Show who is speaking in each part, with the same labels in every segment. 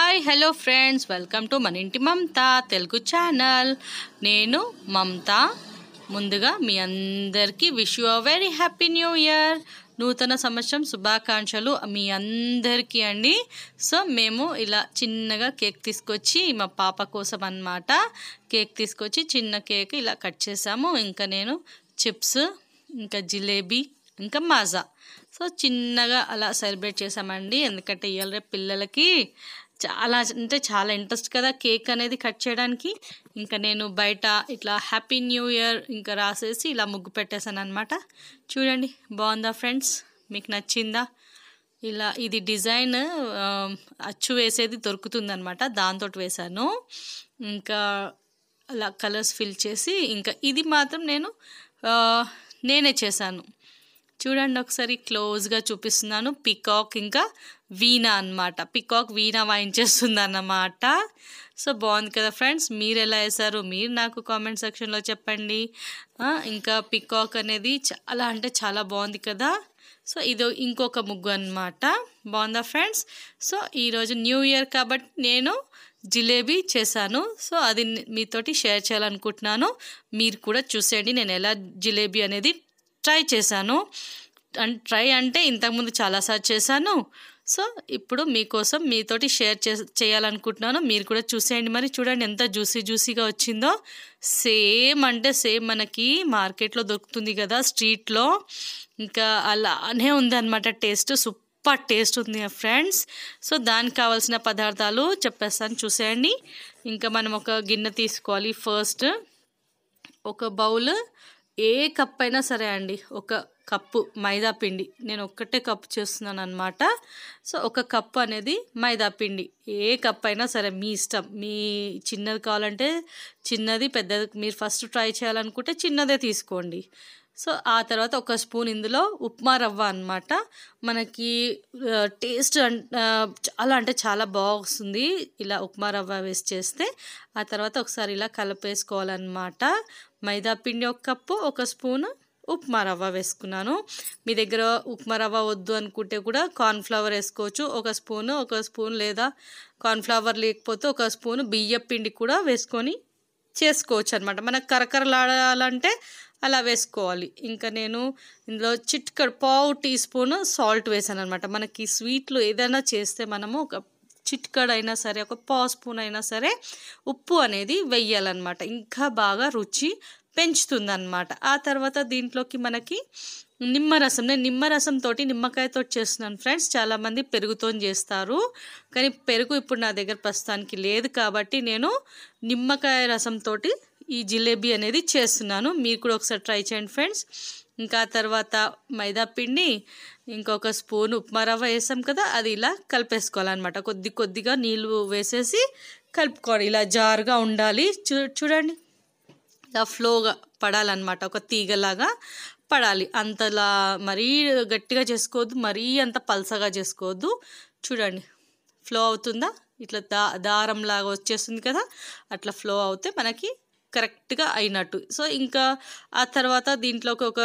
Speaker 1: hi hello friends welcome to మన ఇంటి మమత Telugu channel నేను మమత ముందుగా మీ అందరికీ wish you a very happy new year నూతన సంవత్సరం శుభాకాంక్షలు మీ అందరికీ అండి సో మేము ఇలా చిన్నగా కేక్ తీసుకొచ్చి మా పాప కోసం అన్నమాట కేక్ తీసుకొచ్చి చిన్న కేక్ ఇలా కట్ చేసాము ఇంకా నేను చిప్స్ ఇంకా జిలేబీ ఇంకా మాజా సో చిన్నగా అలా సెలబ్రేట్ చేసామండి ఎందుకంటే ఇవాళ రేపు పిల్లలకి చాలా అంటే చాలా ఇంట్రెస్ట్ కదా కేక్ అనేది కట్ చేయడానికి ఇంకా నేను బయట ఇట్లా హ్యాపీ న్యూ ఇయర్ ఇంకా రాసేసి ఇలా ముగ్గు పెట్టేశాను అనమాట చూడండి బాగుందా ఫ్రెండ్స్ మీకు నచ్చిందా ఇలా ఇది డిజైన్ అచ్చు వేసేది దొరుకుతుందనమాట దాంతో వేశాను ఇంకా అలా కలర్స్ ఫిల్ చేసి ఇంకా ఇది మాత్రం నేను నేనే చేశాను చూడండి ఒకసారి క్లోజ్గా చూపిస్తున్నాను పికాక్ ఇంకా వీణ అనమాట పికాక్ వీణ వాయించేస్తుంది అన్నమాట సో బాగుంది కదా ఫ్రెండ్స్ మీరు ఎలా వేశారు మీరు నాకు కామెంట్ సెక్షన్లో చెప్పండి ఇంకా పికాక్ అనేది చాలా అంటే చాలా బాగుంది కదా సో ఇది ఇంకొక ముగ్గు అనమాట బాగుందా ఫ్రెండ్స్ సో ఈరోజు న్యూ ఇయర్ కాబట్టి నేను జిలేబీ చేశాను సో అది మీతోటి షేర్ చేయాలనుకుంటున్నాను మీరు కూడా చూసేయండి నేను ఎలా జిలేబీ అనేది ట్రై చేశాను అండ్ ట్రై అంటే ఇంతకుముందు చాలాసార్లు చేశాను సో ఇప్పుడు మీకోసం మీతోటి షేర్ చే చేయాలనుకుంటున్నాను మీరు కూడా చూసేయండి మరి చూడండి ఎంత జ్యూసీ జ్యూసీగా వచ్చిందో సేమ్ అంటే సేమ్ మనకి మార్కెట్లో దొరుకుతుంది కదా స్ట్రీట్లో ఇంకా అలానే ఉందన్నమాట టేస్ట్ సూపర్ టేస్ట్ ఉంది ఫ్రెండ్స్ సో దానికి కావాల్సిన పదార్థాలు చెప్పేస్తాను చూసేయండి ఇంకా మనం ఒక గిన్నె తీసుకోవాలి ఫస్ట్ ఒక బౌల్ ఏ కప్ అయినా సరే అండి ఒక కప్పు మైదా పిండి నేను ఒక్కటే కప్పు చేస్తున్నాను అనమాట సో ఒక కప్పు అనేది మైదా పిండి ఏ కప్ అయినా సరే మీ ఇష్టం మీ చిన్నది కావాలంటే చిన్నది పెద్దది మీరు ఫస్ట్ ట్రై చేయాలనుకుంటే చిన్నదే తీసుకోండి సో ఆ తర్వాత ఒక స్పూన్ ఇందులో ఉప్మా రవ్వ అనమాట మనకి టేస్ట్ చాలా అంటే చాలా బాగుస్తుంది ఇలా ఉప్మా రవ్వ వేసి చేస్తే ఆ తర్వాత ఒకసారి ఇలా కలిపేసుకోవాలన్నమాట మైదా పిండి ఒక కప్పు ఒక స్పూను ఉప్మా రవ్వ వేసుకున్నాను మీ దగ్గర ఉప్మా రవ్వ వద్దు అనుకుంటే కూడా కార్న్ఫ్లవర్ వేసుకోవచ్చు ఒక స్పూన్ ఒక స్పూన్ లేదా కార్న్ఫ్లవర్ లేకపోతే ఒక స్పూన్ బియ్యం పిండి కూడా వేసుకొని చేసుకోవచ్చు అనమాట మనకు కరకరలాడాలంటే అలా వేసుకోవాలి ఇంకా నేను ఇందులో చిట్కడ పావు టీ స్పూన్ సాల్ట్ వేసాను అనమాట మనకి స్వీట్లు ఏదైనా చేస్తే మనము ఒక చిట్కడైనా సరే ఒక పావు స్పూన్ అయినా సరే ఉప్పు అనేది వెయ్యాలన్నమాట ఇంకా బాగా రుచి అనమాట ఆ తర్వాత దీంట్లోకి మనకి నిమ్మరసం నేను నిమ్మరసం తోటి నిమ్మకాయతో చేస్తున్నాను ఫ్రెండ్స్ చాలామంది పెరుగుతో చేస్తారు కానీ పెరుగు ఇప్పుడు నా దగ్గర ప్రస్తుతానికి లేదు కాబట్టి నేను నిమ్మకాయ రసంతో ఈ జిలేబీ అనేది చేస్తున్నాను మీరు కూడా ఒకసారి ట్రై చేయండి ఫ్రెండ్స్ ఇంకా తర్వాత మైదా పిండి ఇంకొక స్పూన్ ఉప్మా రవ్వ వేసాం కదా అది ఇలా కలిపేసుకోవాలన్నమాట కొద్ది కొద్దిగా నీళ్ళు వేసేసి కలుపుకోవాలి ఇలా జారుగా ఉండాలి చూ చూడండి ఇలా ఫ్లోగా పడాలన్నమాట ఒక తీగలాగా పడాలి అంతలా మరీ గట్టిగా చేసుకోవద్దు మరీ అంత పల్సగా చేసుకోవద్దు చూడండి ఫ్లో అవుతుందా ఇట్లా దా దారంలాగా వచ్చేస్తుంది కదా అట్లా ఫ్లో అవుతే మనకి కరెక్ట్గా అయినట్టు సో ఇంకా ఆ తర్వాత దీంట్లోకి ఒక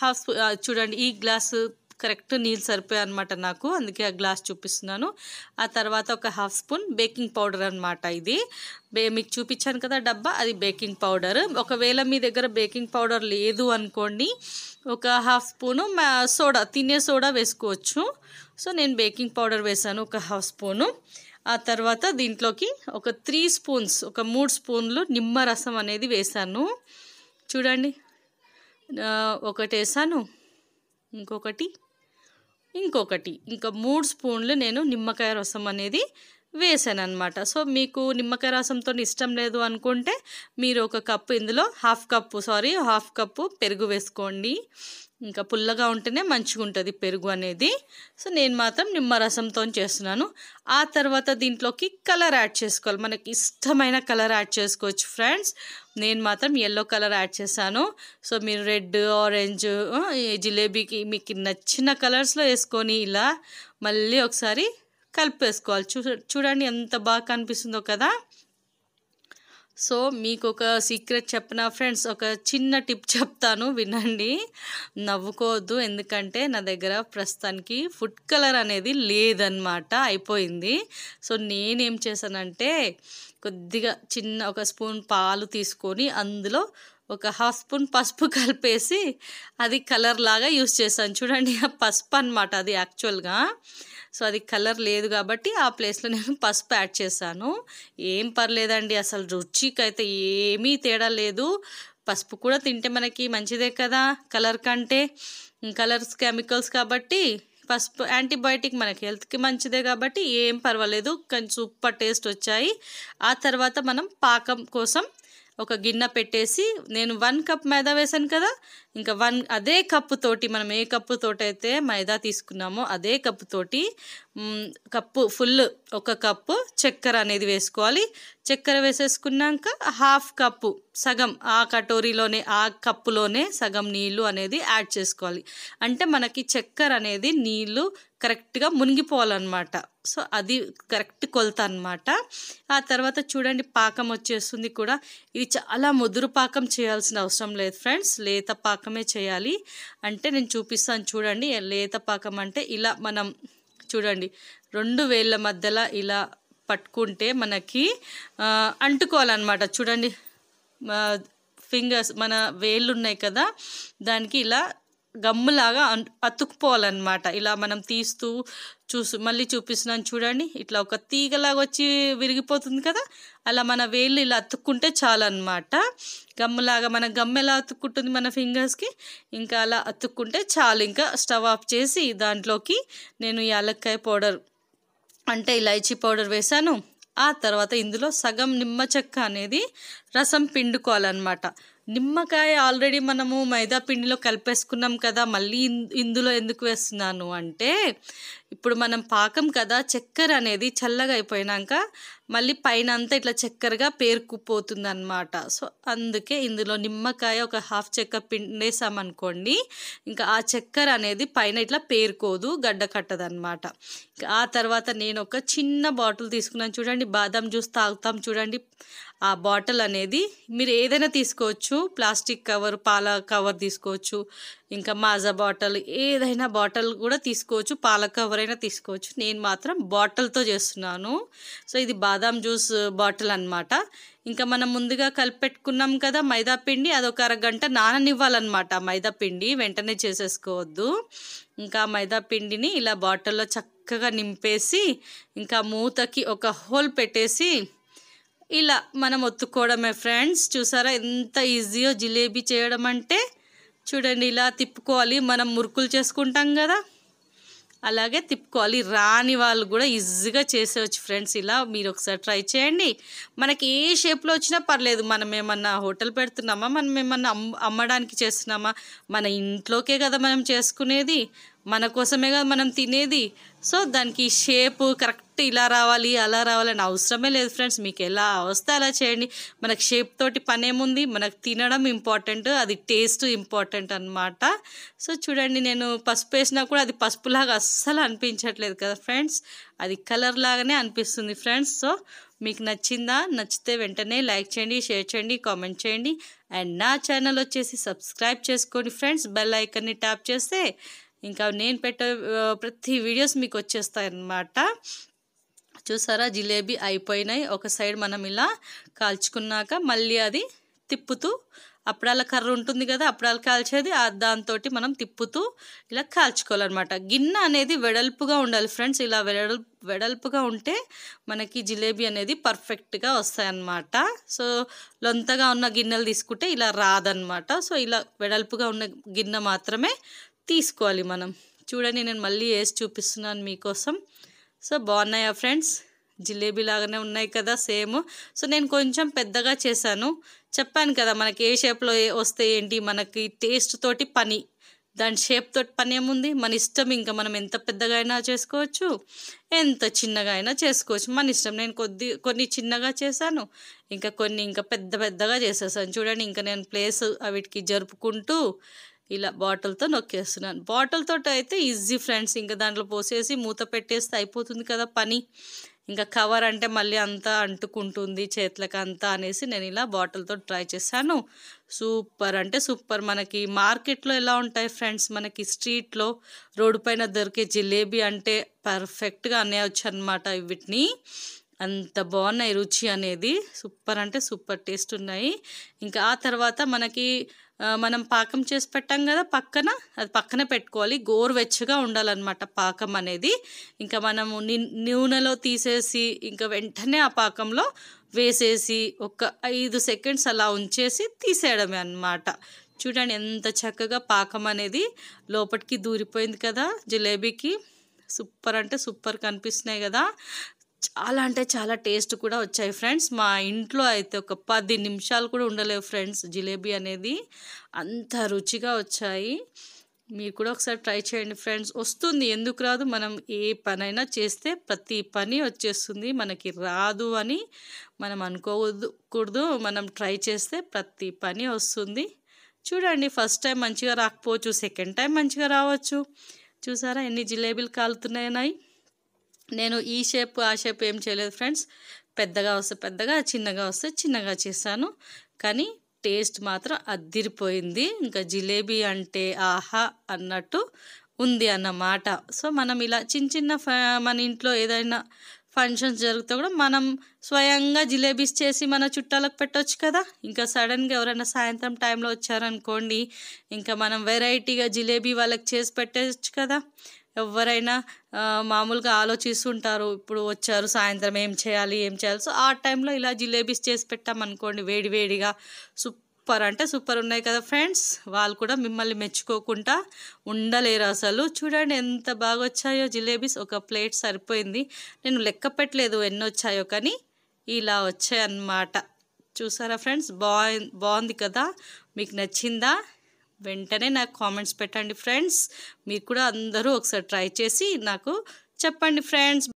Speaker 1: హాఫ్ చూడండి ఈ గ్లాసు కరెక్ట్ నీళ్ళు సరిపోయాయి అనమాట నాకు అందుకే ఆ గ్లాస్ చూపిస్తున్నాను ఆ తర్వాత ఒక హాఫ్ స్పూన్ బేకింగ్ పౌడర్ అనమాట ఇది బే మీకు చూపించాను కదా డబ్బా అది బేకింగ్ పౌడర్ ఒకవేళ మీ దగ్గర బేకింగ్ పౌడర్ లేదు అనుకోండి ఒక హాఫ్ స్పూను సోడా తినే సోడా వేసుకోవచ్చు సో నేను బేకింగ్ పౌడర్ వేసాను ఒక హాఫ్ స్పూను ఆ తర్వాత దీంట్లోకి ఒక త్రీ స్పూన్స్ ఒక మూడు స్పూన్లు నిమ్మరసం అనేది వేసాను చూడండి ఒకటి వేసాను ఇంకొకటి ఇంకొకటి ఇంకా మూడు స్పూన్లు నేను నిమ్మకాయ రసం అనేది వేసాను అనమాట సో మీకు నిమ్మకాయ రసంతో ఇష్టం లేదు అనుకుంటే మీరు ఒక కప్పు ఇందులో half cup sorry half cup పెరుగు వేసుకోండి ఇంకా పుల్లగా ఉంటేనే మంచిగా ఉంటుంది పెరుగు అనేది సో నేను మాత్రం నిమ్మరసంతో చేస్తున్నాను ఆ తర్వాత దీంట్లోకి కలర్ యాడ్ చేసుకోవాలి మనకి ఇష్టమైన కలర్ యాడ్ చేసుకోవచ్చు ఫ్రెండ్స్ నేను మాత్రం ఎల్లో కలర్ యాడ్ చేశాను సో మీరు రెడ్ ఆరెంజ్ జిలేబీకి మీకు నచ్చిన కలర్స్లో వేసుకొని ఇలా మళ్ళీ ఒకసారి కలిపేసుకోవాలి చూ చూడండి ఎంత బాగా కనిపిస్తుందో కదా సో మీకు ఒక సీక్రెట్ చెప్పిన ఫ్రెండ్స్ ఒక చిన్న టిప్ చెప్తాను వినండి నవ్వుకోవద్దు ఎందుకంటే నా దగ్గర ప్రస్తుతానికి ఫుడ్ కలర్ అనేది లేదనమాట అయిపోయింది సో నేనేం చేశానంటే కొద్దిగా చిన్న ఒక స్పూన్ పాలు తీసుకొని అందులో ఒక హాఫ్ స్పూన్ పసుపు కలిపేసి అది కలర్ లాగా యూస్ చేశాను చూడండి ఆ పసుపు అనమాట అది యాక్చువల్గా సో అది కలర్ లేదు కాబట్టి ఆ ప్లేస్లో నేను పసుపు యాడ్ చేశాను ఏం పర్లేదండి అసలు రుచికైతే ఏమీ తేడా లేదు పసుపు కూడా తింటే మనకి మంచిదే కదా కలర్ కంటే కలర్స్ కెమికల్స్ కాబట్టి పసుపు యాంటీబయాటిక్ మనకి హెల్త్కి మంచిదే కాబట్టి ఏం పర్వాలేదు కొంచెం సూపర్ టేస్ట్ వచ్చాయి ఆ తర్వాత మనం పాకం కోసం ఒక గిన్నె పెట్టేసి నేను వన్ కప్ మైదా వేసాను కదా ఇంకా వన్ అదే కప్పు తోటి మనం ఏ కప్పు అయితే మైదా తీసుకున్నామో అదే కప్పు తోటి కప్పు ఫుల్ ఒక కప్పు చక్కెర అనేది వేసుకోవాలి చక్కెర వేసేసుకున్నాక హాఫ్ కప్పు సగం ఆ కటోరీలోనే ఆ కప్పులోనే సగం నీళ్ళు అనేది యాడ్ చేసుకోవాలి అంటే మనకి చక్కెర అనేది నీళ్ళు కరెక్ట్గా మునిగిపోవాలన్నమాట సో అది కరెక్ట్ కొలత అనమాట ఆ తర్వాత చూడండి పాకం వచ్చేస్తుంది కూడా ఇది చాలా ముదురు పాకం చేయాల్సిన అవసరం లేదు ఫ్రెండ్స్ లేత పాకమే చేయాలి అంటే నేను చూపిస్తాను చూడండి లేత పాకం అంటే ఇలా మనం చూడండి రెండు వేళ్ళ మధ్యలో ఇలా పట్టుకుంటే మనకి అంటుకోవాలన్నమాట చూడండి ఫింగర్స్ మన వేళ్ళు ఉన్నాయి కదా దానికి ఇలా గమ్ములాగా అతుక్కుపోవాలన్నమాట ఇలా మనం తీస్తూ చూసు మళ్ళీ చూపిస్తున్నాను చూడండి ఇట్లా ఒక తీగలాగా వచ్చి విరిగిపోతుంది కదా అలా మన వేళ్ళు ఇలా అతుక్కుంటే చాలు అనమాట గమ్ములాగా మన గమ్ము ఎలా అతుక్కుంటుంది మన ఫింగర్స్కి ఇంకా అలా అతుక్కుంటే చాలు ఇంకా స్టవ్ ఆఫ్ చేసి దాంట్లోకి నేను యాలక్కాయ పౌడర్ అంటే ఇలాచీ పౌడర్ వేశాను ఆ తర్వాత ఇందులో సగం నిమ్మ చెక్క అనేది రసం పిండుకోవాలన్నమాట నిమ్మకాయ ఆల్రెడీ మనము మైదా పిండిలో కలిపేసుకున్నాం కదా మళ్ళీ ఇందులో ఎందుకు వేస్తున్నాను అంటే ఇప్పుడు మనం పాకం కదా చక్కెర అనేది చల్లగా అయిపోయినాక మళ్ళీ పైన అంతా ఇట్లా చక్కెరగా పేరుకుపోతుంది అనమాట సో అందుకే ఇందులో నిమ్మకాయ ఒక హాఫ్ చెక్క పిండేసామనుకోండి ఇంకా ఆ చక్కెర అనేది పైన ఇట్లా పేరుకోదు గడ్డ కట్టదనమాట ఆ తర్వాత నేను ఒక చిన్న బాటిల్ తీసుకున్నాను చూడండి బాదం జ్యూస్ తాగుతాం చూడండి ఆ బాటిల్ అనేది మీరు ఏదైనా తీసుకోవచ్చు ప్లాస్టిక్ కవర్ పాల కవర్ తీసుకోవచ్చు ఇంకా మాజా బాటిల్ ఏదైనా బాటిల్ కూడా తీసుకోవచ్చు పాల కవర్ అయినా తీసుకోవచ్చు నేను మాత్రం బాటిల్తో చేస్తున్నాను సో ఇది బాదాం జ్యూస్ బాటిల్ అనమాట ఇంకా మనం ముందుగా కలిపెట్టుకున్నాం కదా మైదా పిండి అదొక అరగంట నాననివ్వాలన్నమాట మైదా పిండి వెంటనే చేసేసుకోవద్దు ఇంకా మైదా పిండిని ఇలా బాటిల్లో చక్కగా నింపేసి ఇంకా మూతకి ఒక హోల్ పెట్టేసి ఇలా మనం ఒత్తుకోవడమే ఫ్రెండ్స్ చూసారా ఎంత ఈజీయో జిలేబీ చేయడం అంటే చూడండి ఇలా తిప్పుకోవాలి మనం మురుకులు చేసుకుంటాం కదా అలాగే తిప్పుకోవాలి రాని వాళ్ళు కూడా ఈజీగా చేసేవచ్చు ఫ్రెండ్స్ ఇలా మీరు ఒకసారి ట్రై చేయండి మనకి ఏ షేప్లో వచ్చినా పర్లేదు మనం ఏమన్నా హోటల్ పెడుతున్నామా మనం ఏమన్నా అమ్మడానికి చేస్తున్నామా మన ఇంట్లోకే కదా మనం చేసుకునేది మన కోసమే కదా మనం తినేది సో దానికి షేప్ కరెక్ట్ ఇలా రావాలి అలా రావాలని అవసరమే లేదు ఫ్రెండ్స్ మీకు ఎలా వస్తే అలా చేయండి మనకు షేప్ తోటి పనేముంది మనకు తినడం ఇంపార్టెంట్ అది టేస్ట్ ఇంపార్టెంట్ అనమాట సో చూడండి నేను పసుపు వేసినా కూడా అది పసుపులాగా అస్సలు అనిపించట్లేదు కదా ఫ్రెండ్స్ అది కలర్ లాగానే అనిపిస్తుంది ఫ్రెండ్స్ సో మీకు నచ్చిందా నచ్చితే వెంటనే లైక్ చేయండి షేర్ చేయండి కామెంట్ చేయండి అండ్ నా ఛానల్ వచ్చేసి సబ్స్క్రైబ్ చేసుకోండి ఫ్రెండ్స్ బెల్ ఐకన్ని ట్యాప్ చేస్తే ఇంకా నేను పెట్టే ప్రతి వీడియోస్ మీకు వచ్చేస్తాయి అన్నమాట చూసారా జిలేబీ అయిపోయినాయి ఒక సైడ్ మనం ఇలా కాల్చుకున్నాక మళ్ళీ అది తిప్పుతూ అప్పుడాల కర్ర ఉంటుంది కదా అప్పుడాలు కాల్చేది దాంతో మనం తిప్పుతూ ఇలా కాల్చుకోవాలన్నమాట గిన్నె అనేది వెడల్పుగా ఉండాలి ఫ్రెండ్స్ ఇలా వెడల్ వెడల్పుగా ఉంటే మనకి జిలేబీ అనేది పర్ఫెక్ట్గా వస్తాయన్నమాట సో లొంతగా ఉన్న గిన్నెలు తీసుకుంటే ఇలా రాదనమాట సో ఇలా వెడల్పుగా ఉన్న గిన్నె మాత్రమే తీసుకోవాలి మనం చూడండి నేను మళ్ళీ వేసి చూపిస్తున్నాను మీకోసం సో బాగున్నాయా ఫ్రెండ్స్ జిలేబీ లాగానే ఉన్నాయి కదా సేమ్ సో నేను కొంచెం పెద్దగా చేశాను చెప్పాను కదా మనకి ఏ షేప్లో వస్తే ఏంటి మనకి టేస్ట్ తోటి పని దాని షేప్ తోటి పని ఏముంది మన ఇష్టం ఇంకా మనం ఎంత పెద్దగా అయినా చేసుకోవచ్చు ఎంత చిన్నగా అయినా చేసుకోవచ్చు మన ఇష్టం నేను కొద్ది కొన్ని చిన్నగా చేశాను ఇంకా కొన్ని ఇంకా పెద్ద పెద్దగా చేసేసాను చూడండి ఇంకా నేను ప్లేస్ వీటికి జరుపుకుంటూ ఇలా బాటిల్తో నొక్కేస్తున్నాను బాటిల్తో అయితే ఈజీ ఫ్రెండ్స్ ఇంకా దాంట్లో పోసేసి మూత పెట్టేస్తే అయిపోతుంది కదా పని ఇంకా కవర్ అంటే మళ్ళీ అంతా అంటుకుంటుంది చేతులకు అంతా అనేసి నేను ఇలా బాటిల్తో ట్రై చేశాను సూపర్ అంటే సూపర్ మనకి మార్కెట్లో ఎలా ఉంటాయి ఫ్రెండ్స్ మనకి స్ట్రీట్లో రోడ్డు పైన దొరికే జిలేబీ అంటే పర్ఫెక్ట్గా అనే అనమాట వీటిని అంత బాగున్నాయి రుచి అనేది సూపర్ అంటే సూపర్ టేస్ట్ ఉన్నాయి ఇంకా ఆ తర్వాత మనకి మనం పాకం చేసి పెట్టాం కదా పక్కన అది పక్కన పెట్టుకోవాలి గోరువెచ్చగా ఉండాలన్నమాట పాకం అనేది ఇంకా మనము నూనెలో తీసేసి ఇంకా వెంటనే ఆ పాకంలో వేసేసి ఒక ఐదు సెకండ్స్ అలా ఉంచేసి తీసేయడమే అన్నమాట చూడండి ఎంత చక్కగా పాకం అనేది లోపలికి దూరిపోయింది కదా జిలేబీకి సూపర్ అంటే సూపర్ కనిపిస్తున్నాయి కదా చాలా అంటే చాలా టేస్ట్ కూడా వచ్చాయి ఫ్రెండ్స్ మా ఇంట్లో అయితే ఒక పది నిమిషాలు కూడా ఉండలేవు ఫ్రెండ్స్ జిలేబీ అనేది అంత రుచిగా వచ్చాయి మీరు కూడా ఒకసారి ట్రై చేయండి ఫ్రెండ్స్ వస్తుంది ఎందుకు రాదు మనం ఏ పనైనా చేస్తే ప్రతి పని వచ్చేస్తుంది మనకి రాదు అని మనం అనుకోకూడదు మనం ట్రై చేస్తే ప్రతి పని వస్తుంది చూడండి ఫస్ట్ టైం మంచిగా రాకపోవచ్చు సెకండ్ టైం మంచిగా రావచ్చు చూసారా ఎన్ని జిలేబీలు కాలుతున్నాయి నేను ఈ షేప్ ఆ షేప్ ఏం చేయలేదు ఫ్రెండ్స్ పెద్దగా వస్తే పెద్దగా చిన్నగా వస్తే చిన్నగా చేశాను కానీ టేస్ట్ మాత్రం అద్దిరిపోయింది ఇంకా జిలేబీ అంటే ఆహా అన్నట్టు ఉంది అన్నమాట సో మనం ఇలా చిన్న చిన్న మన ఇంట్లో ఏదైనా ఫంక్షన్స్ జరిగితే కూడా మనం స్వయంగా జిలేబీస్ చేసి మన చుట్టాలకు పెట్టవచ్చు కదా ఇంకా సడన్గా ఎవరైనా సాయంత్రం టైంలో వచ్చారనుకోండి ఇంకా మనం వెరైటీగా జిలేబీ వాళ్ళకి చేసి పెట్టచ్చు కదా ఎవరైనా మామూలుగా ఆలోచిస్తుంటారు ఇప్పుడు వచ్చారు సాయంత్రం ఏం చేయాలి ఏం చేయాలి సో ఆ టైంలో ఇలా జిలేబీస్ చేసి పెట్టామనుకోండి వేడివేడిగా సూపర్ అంటే సూపర్ ఉన్నాయి కదా ఫ్రెండ్స్ వాళ్ళు కూడా మిమ్మల్ని మెచ్చుకోకుండా ఉండలేరు అసలు చూడండి ఎంత బాగా వచ్చాయో జిలేబీస్ ఒక ప్లేట్ సరిపోయింది నేను లెక్క పెట్టలేదు ఎన్ని వచ్చాయో కానీ ఇలా వచ్చాయన్నమాట చూసారా ఫ్రెండ్స్ బాగుంది కదా మీకు నచ్చిందా వెంటనే నాకు కామెంట్స్ పెట్టండి ఫ్రెండ్స్ మీరు కూడా అందరూ ఒకసారి ట్రై చేసి నాకు చెప్పండి ఫ్రెండ్స్